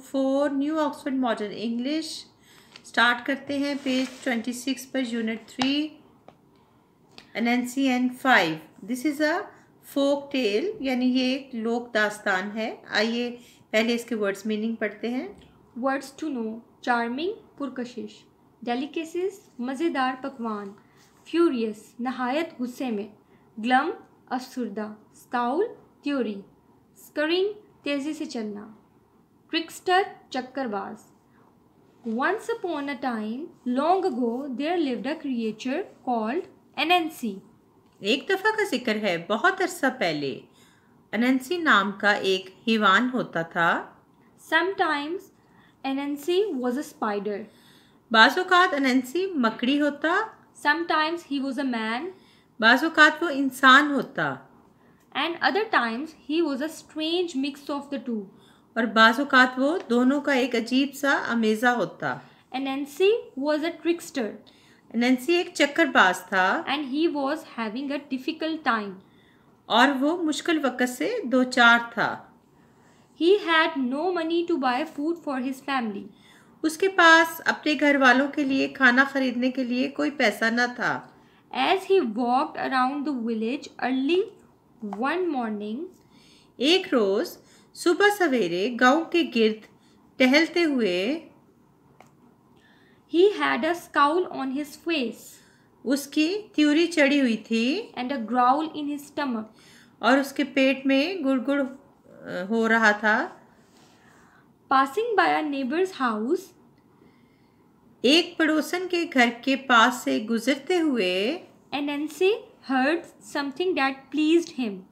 Four new Oxford modern English start करते हैं page twenty six पर unit three Anansi and five this is a folk tale यानी ये एक लोक दास्तान है आइए पहले इसके वर्ड्स मीनिंग पढ़ते हैं वर्ड्स टू नो चार्मिंग पुरकशिश डेलीकेसिस मज़ेदार पकवान फ्यूरियस नहायत गुस्से में ग्लम अफसरदा स्काउल त्योरी स्करिंग तेज़ी से चलना trickster Chakrabaz. Once upon a time, long ago, there lived a creature called Anansi. एक दफ़ा का जिक्र है बहुत अरसा पहले अनंसी नाम का एक हिवान होता था sometimes Anansi was a spider बाज़ात अनंसी मकड़ी होता sometimes he was a man बाज़ात वो इंसान होता and other times he was a strange mix of the two और बाजुकात वो दोनों का एक अजीब सा अमेजा होता एनेंसी वॉज अ ट्रिक्स्टर एनेंसी एक चक्करबाज था and he was having a difficult time और वो मुश्किल वक़्त से दो चार था he had no money to buy food for his family उसके पास अपने घर वालों के लिए खाना खरीदने के लिए कोई पैसा न था as he walk around the village early one morning एक रोज़ सुबह सवेरे गांव के गिर्द टहलते हुए he had a scowl on his face उसकी त्यूरी चढ़ी हुई थी and a growl in his stomach और उसके पेट में गुड़गुड़ हो रहा था passing by a neighbour's house एक पड़ोसन के घर के पास से गुजरते हुए Anansi heard something that pleased him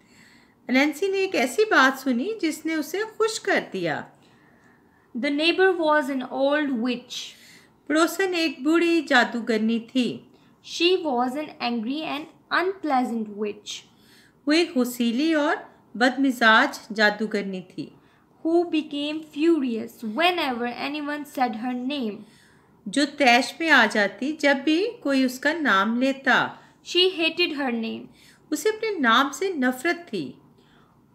Nancy ने एक ऐसी बात सुनी जिसने उसे खुश कर दिया the neighbour was an old witch पड़ोसन एक बूढ़ी जादूगरनी थी she was an angry and unpleasant witch वो एक गुस्सीली और बदमिजाज जादूगरनी थी who became furious whenever anyone said her name जो तैश में आ जाती जब भी कोई उसका नाम लेता शी हेटेड हर नेम उसे अपने नाम से नफरत थी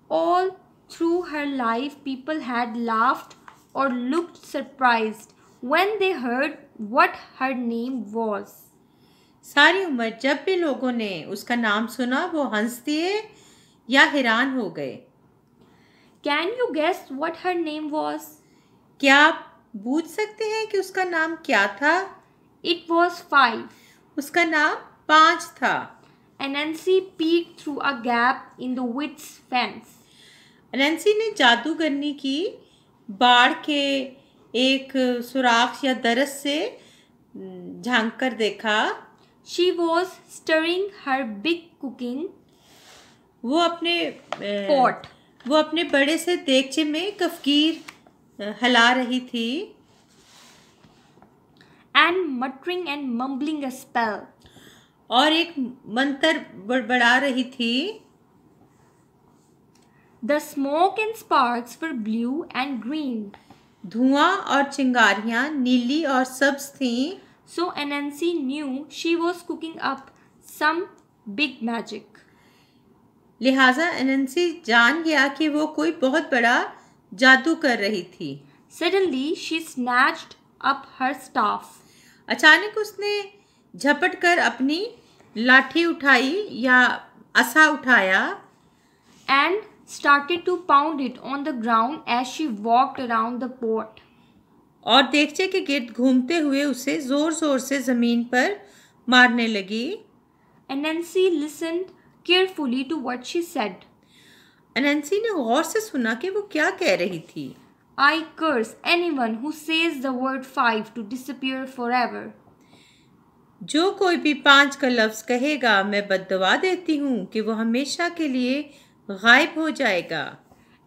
All through her life, people had laughed or looked surprised when they heard what her name was. सारी उम्र जब भी लोगों ने उसका नाम सुना वो हंस दिए या हैरान हो गए can you guess what her name was क्या आप पूछ सकते हैं कि उसका नाम क्या था इट वॉज फाइव उसका नाम पाँच था Anansi peek through a gap in the weeds Anansi ने जादूगरनी की बाढ़ के एक सुराख या दरस से झांक कर देखा she was stirring her big cooking वो अपने पॉट वो अपने बड़े से देखचे में कफगीर हला रही थी and muttering and mumbling spell और एक मंत्र बड़बड़ा रही थी the smoke and sparks for blue and green धुआं और चिंगारियाँ नीली और सब्ज थी so she knew she was cooking up some big magic लिहाजा एनेंसी जान गया कि वो कोई बहुत बड़ा जादू कर रही थी suddenly she snatched up her staff अचानक उसने झपट कर अपनी लाठी उठाई या असा उठाया and started to pound it on the ground as she walked around the pot. और देखचे के गिर्द घूमते हुए उसे जोर जोर से जमीन पर मारने लगी Anansi listened carefully to what she said Anansi ने गौर से सुना कि वो क्या कह रही थी I curse anyone who says the word five to disappear forever जो कोई भी पांच का लफ्ज कहेगा मैं बदवा देती हूँ कि वो हमेशा के लिए गायब हो जाएगा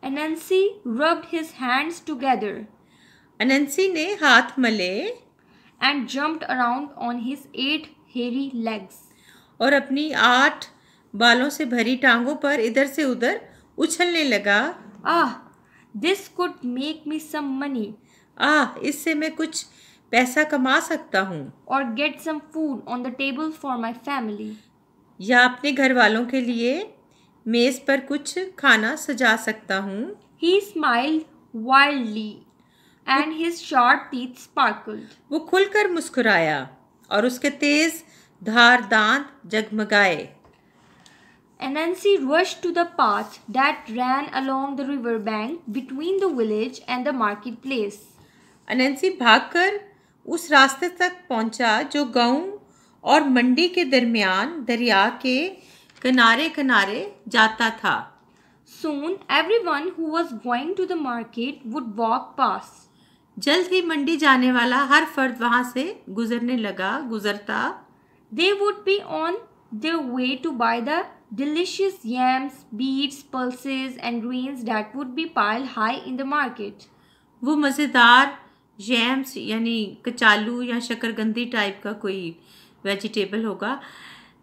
Anansi rubbed his hands together Anansi ने हाथ मले and jumped around on his eight hairy legs और अपनी आठ बालों से भरी टांगों पर इधर से उधर उछलने लगा ah this could make me some money ah इससे मैं कुछ पैसा कमा सकता हूँ और get some food on the table for my family या अपने घर वालों के लिए मेज़ पर कुछ खाना सजा सकता हूँ he smile wildly and his short teeth sparkle वो खुलकर मुस्कुराया और उसके तेज धार दांत जगमगाए And rush to to the path that ran along the river bank between the village and the marketplace. Anansi भागकर उस रास्ते तक पहुंचा जो गांव और मंडी के दरमियान दरिया के किनारे किनारे जाता था soon everyone who was going to the market would walk past जल्द ही मंडी जाने वाला हर फर्द वहाँ से गुजरने लगा गुजरता they would be on the way to buy the delicious yams beets pulses and grains that would be piled high in the market वो मज़ेदार जैम्स यानी कचालू या शकरगंदी टाइप का कोई वेजिटेबल होगा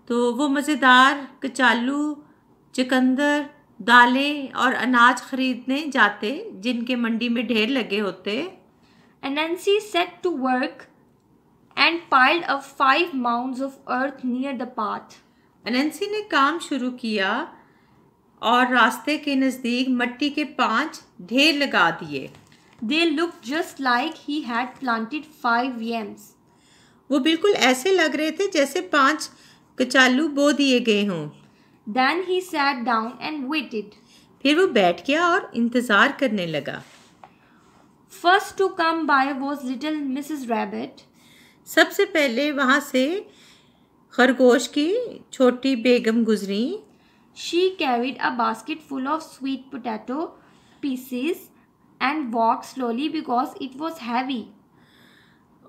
तो वो मज़ेदार कचालू चिकंदर दालें और अनाज खरीदने जाते जिनके मंडी में ढेर लगे होते Anansi set to work and piled up five mounds of earth near the path Anansi ने काम शुरू किया और रास्ते के नज़दीक मट्टी के पांच ढेर लगा दिए they look just like he had planted five yams वो बिल्कुल ऐसे लग रहे थे जैसे पांच कचालू बो दिए गए हों then he sat down and waited फिर वो बैठ गया और इंतज़ार करने लगा first to come by was little Mrs Rabbit सबसे पहले वहाँ से खरगोश की छोटी बेगम गुजरी she carried a basket full of sweet potato pieces and walk slowly because it was heavy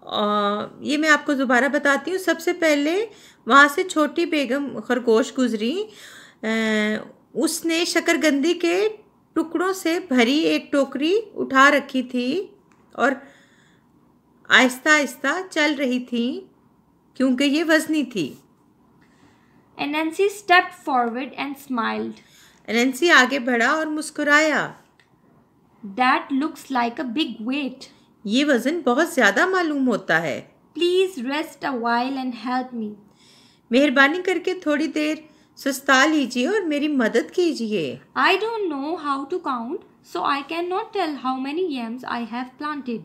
ये मैं आपको दोबारा बताती हूँ सबसे पहले वहाँ से छोटी बेगम खरगोश गुजरी उसने शकरगंदी के टुकड़ों से भरी एक टोकरी उठा रखी थी और आहिस्ता आहिस्ता चल रही थी क्योंकि ये वजनी थी Anansi stepped forward and smiled Anansi आगे बढ़ा और मुस्कुराया that looks like a big weight ये वज़न बहुत ज़्यादा मालूम होता है please rest a and help me मेहरबानी करके थोड़ी देर सुस्ता लीजिए और मेरी मदद कीजिए I don't know how to count so I can not tell how many yams I have planted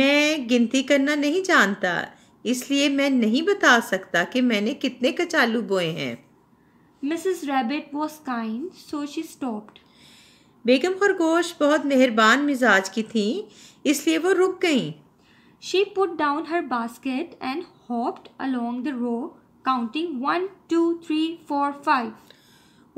मैं गिनती करना नहीं जानता इसलिए मैं नहीं बता सकता कि मैंने कितने कचालू बोए हैं Mrs Rabbit was kind so she stopped बेगम खरगोश बहुत मेहरबान मिजाज की थी इसलिए वो रुक गई she put down her basket and hopped along the row counting one two three four five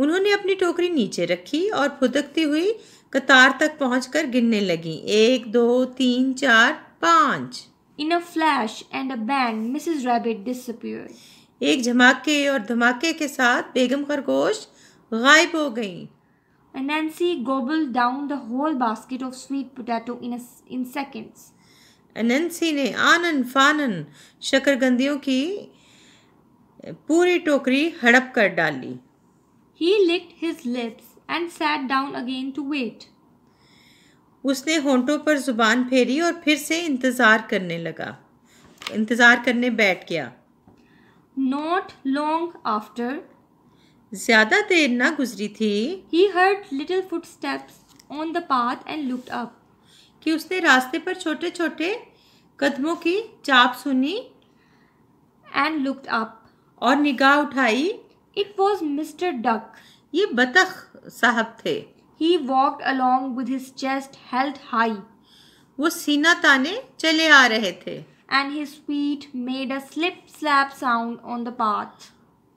उन्होंने अपनी टोकरी नीचे रखी और फुदकती हुई कतार तक पहुंचकर गिनने लगी एक दो तीन चार पाँच in a flash and a bang Mrs Rabbit disappeared एक झमाके और धमाके के साथ बेगम खरगोश गायब हो गई and Nancy gobbled down the whole basket of sweet potato in, a, in seconds. Anansi ने आनन फानन शकरगंदियों की पूरी टोकरी हड़प कर डाली he licked his lips and sat down again to wait उसने होंठों पर जुबान फेरी और फिर से इंतज़ार करने लगा इंतज़ार करने बैठ गया नॉट लॉन्ग आफ्टर ज़्यादा देर ना गुजरी थी he heard little footsteps on the path and looked up कि उसने रास्ते पर छोटे छोटे कदमों की चाप सुनी एंड लुकड अप और निगाह उठाई इट वॉज मिस्टर डक ये बतख साहब थे he walked along with his chest held high वो सीना ताने चले आ रहे थे and his feet made a slip slap sound on the path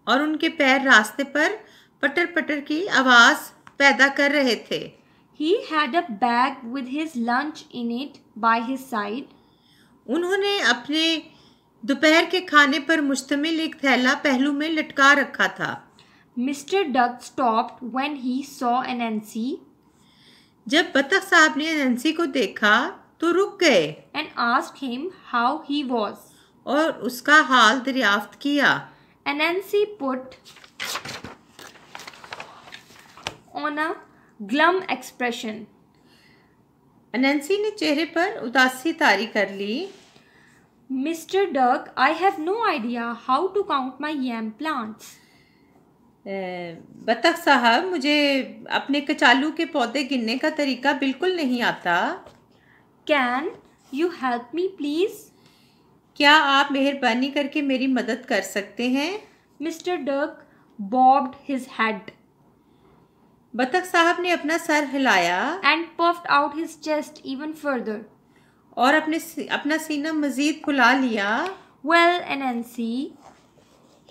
और उनके पैर रास्ते पर पटर पटर की आवाज़ पैदा कर रहे थे he had a bag with his lunch in it by his side उन्होंने अपने दोपहर के खाने पर मुश्तमिल एक थैला पहलू में लटका रखा था Mr Duck stopped when he saw Anansi जब बतख साहब ने एनसी को देखा तो रुक गए and asked him how he was और उसका हाल दरियाफ्त किया Anansi put on a glum expression. अनंसी ने चेहरे पर उदासी तारी कर ली Mr Duck I have no idea how to count my yam plants बतख साहब मुझे अपने कचालू के पौधे गिनने का तरीका बिल्कुल नहीं आता can you help me please क्या आप मेहरबानी करके मेरी मदद कर सकते हैं Mr Duck bobbed his head बतख साहब ने अपना सर हिलाया and puffed out his chest even further और अपने अपना सीना मज़ीद फुला लिया well see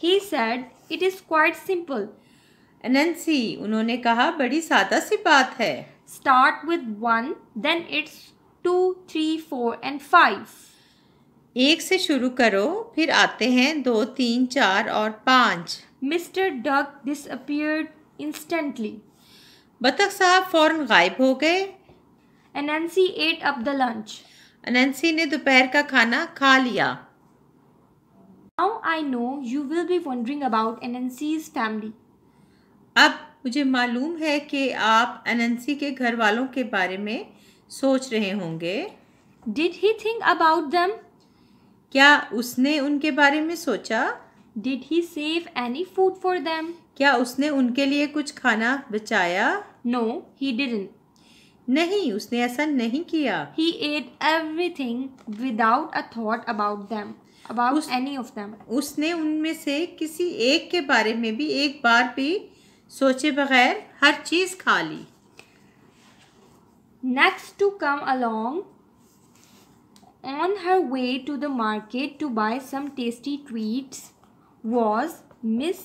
he said it is quite simple Anansi उन्होंने कहा बड़ी सादा सी बात है start with one then it's two three four and five एक से शुरू करो फिर आते हैं दो तीन चार और पाँच मिस्टर डग डिस इंस्टेंटली बतख साहब फौरन गायब हो गए Anansi ate up the lunch Anansi ने दोपहर का खाना खा लिया now I know you will be wondering about Anansi's family अब मुझे मालूम है कि आप अनंसी के घर वालों के बारे में सोच रहे होंगे did he think about them क्या उसने उनके बारे में सोचा did he save any food for them क्या उसने उनके लिए कुछ खाना बचाया नो ही डिडन नहीं उसने ऐसा नहीं किया he ate everything without a thought about them about any of them उसने उनमें से किसी एक के बारे में भी एक बार भी सोचे बगैर हर चीज़ खा ली next to come along on her way to the market to buy some tasty treats was Miss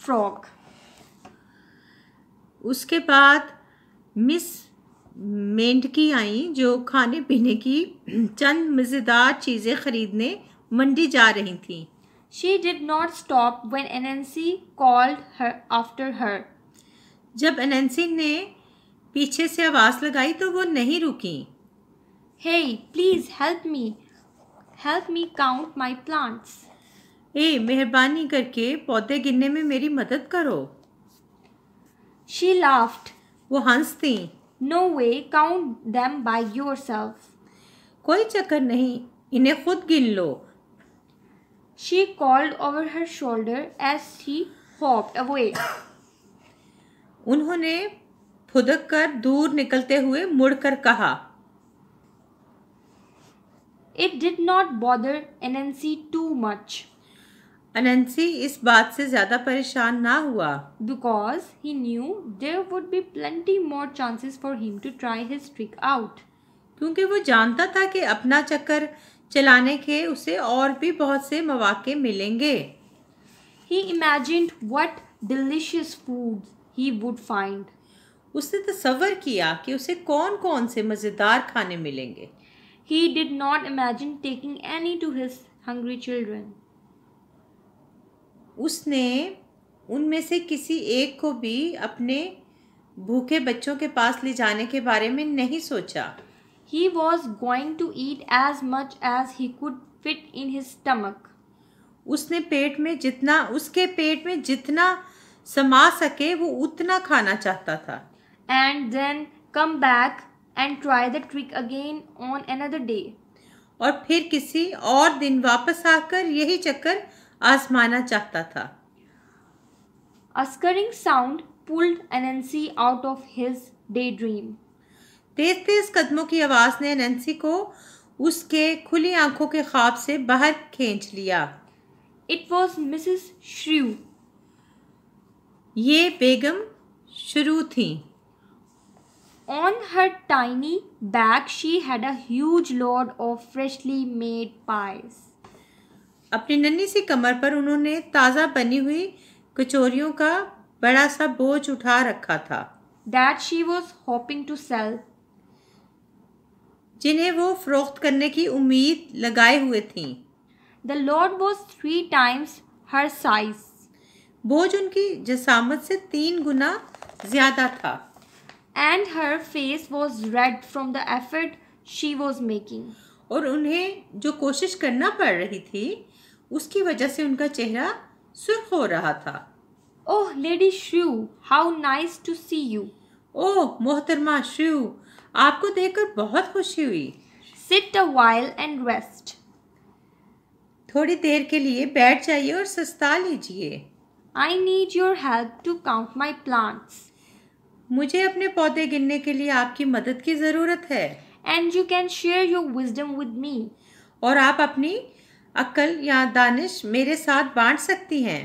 frock उसके बाद मिस मेंढकी आई जो खाने पीने की चंद मज़ेदार चीज़ें ख़रीदने मंडी जा रही थी she did not stop when Anansi called her after her जब एन एनएनसी ने पीछे से आवाज़ लगाई तो वो नहीं रुकी Hey, please help me. Help me count my plants. ए मेहरबानी करके पौधे गिनने में मेरी मदद करो She laughed. वो हंस थी No way, count them by yourself. कोई चक्कर नहीं इन्हें खुद गिन लो She called over her shoulder as she hopped away. उन्होंने फुदक कर दूर निकलते हुए मुड़कर कहा it did not bother Anansi too much Anansi इस बात से ज़्यादा परेशान ना हुआ because he knew there would be plenty more chances for him to try his trick out क्योंकि वो जानता था कि अपना चक्कर चलाने के उसे और भी बहुत से मौाक़े मिलेंगे he imagined what delicious food he would find उसने तस्वर किया कि उसे कौन कौन से मज़ेदार खाने मिलेंगे He did not imagine taking any to his hungry children. उसने उनमें से किसी एक को भी अपने भूखे बच्चों के पास ले जाने के बारे में नहीं सोचा He was going to eat as much as he could fit in his stomach. उसने पेट में जितना उसके पेट में जितना समा सके वो उतना खाना चाहता था and then come back and try the trick again on another day और फिर किसी और दिन वापस आकर यही चक्कर आजमाना चाहता था a scurrying sound pulled Anansi out of his daydream तेज तेज कदमों की आवाज़ ने एनेंसी को उसके खुली आंखों के ख्वाब से बाहर खींच लिया इट वॉज मिसिस श्रू ये बेगम शुरू थी on her tiny back she had a huge load of freshly made pies. अपनी नन्ही सी कमर पर उन्होंने ताज़ा बनी हुई कचोरियों का बड़ा सा बोझ उठा रखा था that she was hoping to sell जिन्हें वो फरोख्त करने की उम्मीद लगाए हुए थी the load was three times her size बोझ उनकी जसामत से तीन गुना ज़्यादा था and her face was red from the effort she was making और उन्हें जो कोशिश करना पड़ रही थी उसकी वजह से उनका चेहरा सुर्ख हो रहा था oh lady Shrew how nice to see you ओह मोहतरमा श्यू आपको देखकर बहुत खुशी हुई sit a while and rest थोड़ी देर के लिए बैठ जाइए और सस्ता लीजिए I need your help to count my plants मुझे अपने पौधे गिनने के लिए आपकी मदद की ज़रूरत है and you can share your wisdom with me और आप अपनी अक्ल या दानिश मेरे साथ बांट सकती हैं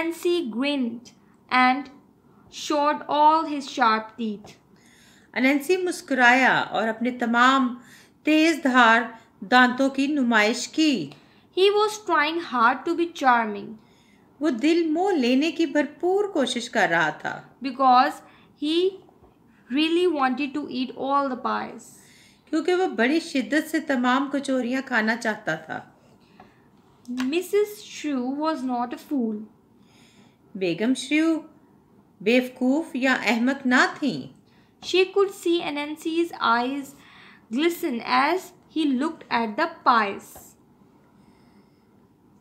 Anansi grinned and showed all his sharp teeth Anansi मुस्कुराया और अपने तमाम तेज धार दांतों की नुमाइश की he was trying hard to be charming वो दिल मोह लेने की भरपूर कोशिश कर रहा था because he really wanted to eat all the pies क्योंकि वह बड़ी शिद्दत से तमाम कचौरियाँ खाना चाहता था मिसिस श्रू वॉज नॉट अ फूल बेगम श्रू बेवकूफ़ या अहमक ना थी she could see Anansi's eyes glisten as he looked at the pies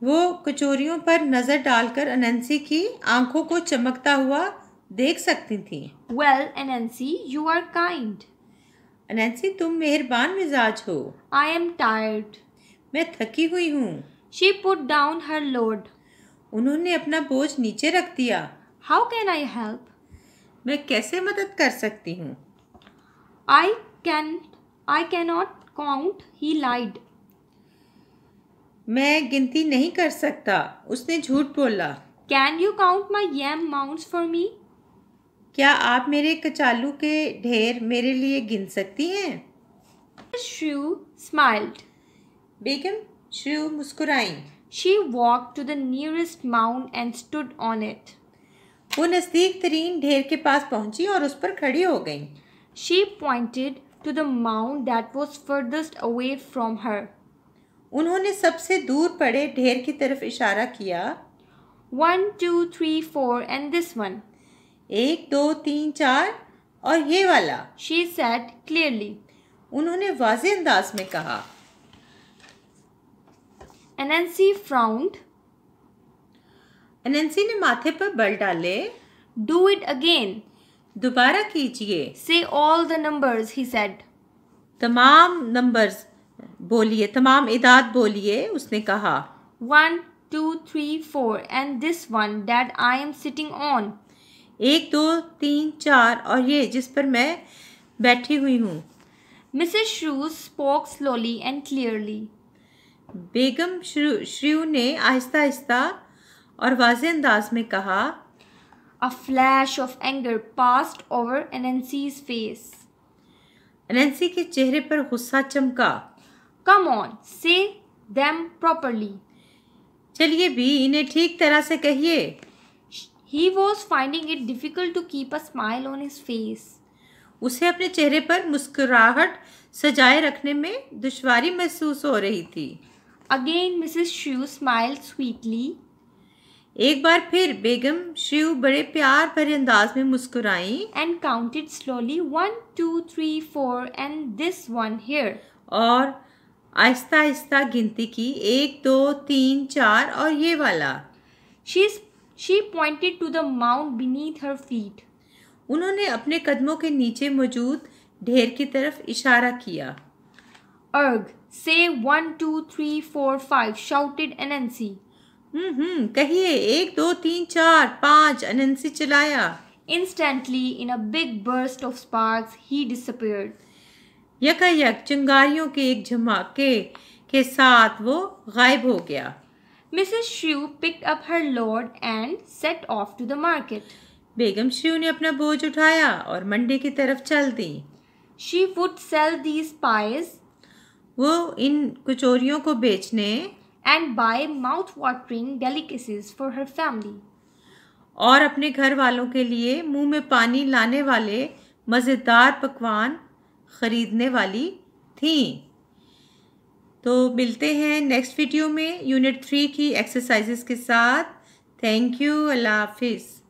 वो कचोरियों पर नज़र डालकर अनंसी की आंखों को चमकता हुआ देख सकती थी well Anansi you are kind Anansi तुम मेहरबान मिजाज हो आई एम टायर्ड मैं थकी हुई हूँ she put down her load उन्होंने अपना बोझ नीचे रख दिया हाउ कैन आई हेल्प मैं कैसे मदद कर सकती हूँ I can I can not count he lied मैं गिनती नहीं कर सकता उसने झूठ बोला can you count my yam mounds for me क्या आप मेरे कचालू के ढेर मेरे लिए गिन सकती हैं श्रू स्माइल्ड बेगम श्रू मुस्कुराई she walk to the nearest mound and stood on it वो नज़दीक तरीन ढेर के पास पहुंची और उस पर खड़ी हो गई she pointed to the mound that was farthest away from her उन्होंने सबसे दूर पड़े ढेर की तरफ इशारा किया one two three four and this one एक दो तीन चार और ये वाला शी सेट क्लियरली उन्होंने वाजे अंदाज में कहा एनएनसी फ्राउंड एनएनसी ने माथे पर बल डाले डू इट अगेन दोबारा कीजिए say all the numbers he said तमाम नंबर्स बोलिए तमाम इदाद बोलिए उसने कहा one two three four and this one that I am sitting on एक दो तीन चार और ये जिस पर मैं बैठी हुई हूँ Mrs Shrew spoke slowly and clearly बेगम श्रू श्रू ने आहिस्ता आहिस्ता और वाज अंदाज में कहा a flash of anger passed over Anansi's face Anansi के चेहरे पर गुस्सा चमका come on say them properly चलिए भी इन्हें ठीक तरह से कहिए he was finding it difficult to keep a smile on his face उसे अपने चेहरे पर मुस्कुराहट सजाए रखने में दुश्वारी महसूस हो रही थी again Mrs Shrew smile sweetly एक बार फिर बेगम शिव बड़े प्यार भरे अंदाज में मुस्कुराई and counted slowly one two three four and this one here और आहिस्ता आहिस्ता गिनती की एक दो तीन चार और ये वाला she is she pointed to the mound beneath her feet उन्होंने अपने कदमों के नीचे मौजूद ढेर की तरफ इशारा किया argh say one two three four five shouted Anansi hmm कहिए एक दो तीन चार पाँच एनएनसी चलाया instantly in a big burst of sparks he disappeared यकायक चिंगारियों के एक झमाके के साथ वो गायब हो गया Mrs Shrew pick up her load and set off to the market बेगम श्रू ने अपना बोझ उठाया और मंडे की तरफ चल दी she would sell these pies वो इन कचोरियों को बेचने and buy mouth watering delicacies for her family और अपने घर वालों के लिए मुंह में पानी लाने वाले मज़ेदार पकवान खरीदने वाली थी तो मिलते हैं नेक्स्ट वीडियो में यूनिट थ्री की एक्सरसाइजेस के साथ थैंक यू अल्लाह हाफिज़